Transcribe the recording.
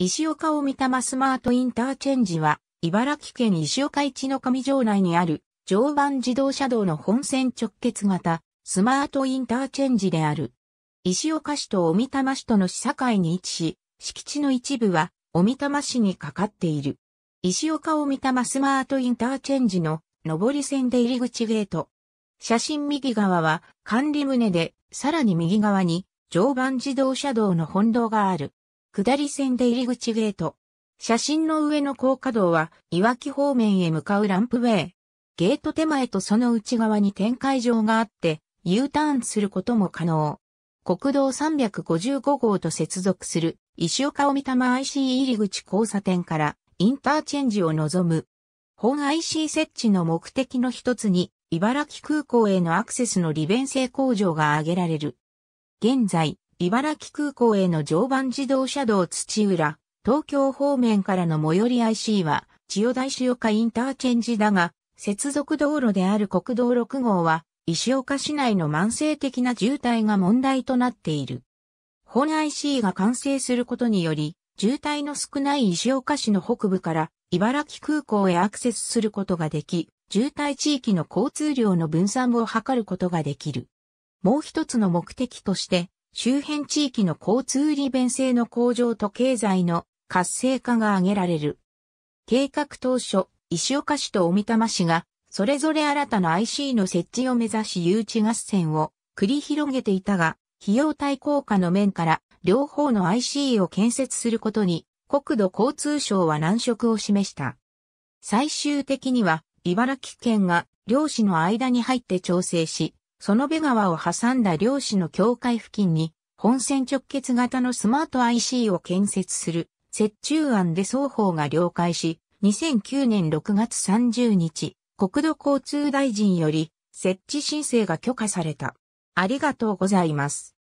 石岡をた玉スマートインターチェンジは、茨城県石岡市の上城内にある、常磐自動車道の本線直結型、スマートインターチェンジである。石岡市と三玉市との市境に位置し、敷地の一部は、三玉市にかかっている。石岡三玉スマートインターチェンジの、上り線で入り口ゲート。写真右側は、管理棟で、さらに右側に、常磐自動車道の本道がある。下り線で入り口ゲート。写真の上の高架道は、いわき方面へ向かうランプウェイ。ゲート手前とその内側に展開場があって、U ターンすることも可能。国道355号と接続する石岡尾玉 IC 入り口交差点からインターチェンジを望む。本 IC 設置の目的の一つに、茨城空港へのアクセスの利便性向上が挙げられる。現在、茨城空港への常磐自動車道土浦、東京方面からの最寄り IC は、千代田石岡インターチェンジだが、接続道路である国道6号は、石岡市内の慢性的な渋滞が問題となっている。本 IC が完成することにより、渋滞の少ない石岡市の北部から茨城空港へアクセスすることができ、渋滞地域の交通量の分散を図ることができる。もう一つの目的として、周辺地域の交通利便性の向上と経済の活性化が挙げられる。計画当初、石岡市と小玉市が、それぞれ新たな IC の設置を目指し誘致合戦を繰り広げていたが、費用対効果の面から両方の IC を建設することに国土交通省は難色を示した。最終的には茨城県が両市の間に入って調整し、園部川を挟んだ漁師の境界付近に、本線直結型のスマート IC を建設する、折衷案で双方が了解し、2009年6月30日、国土交通大臣より設置申請が許可された。ありがとうございます。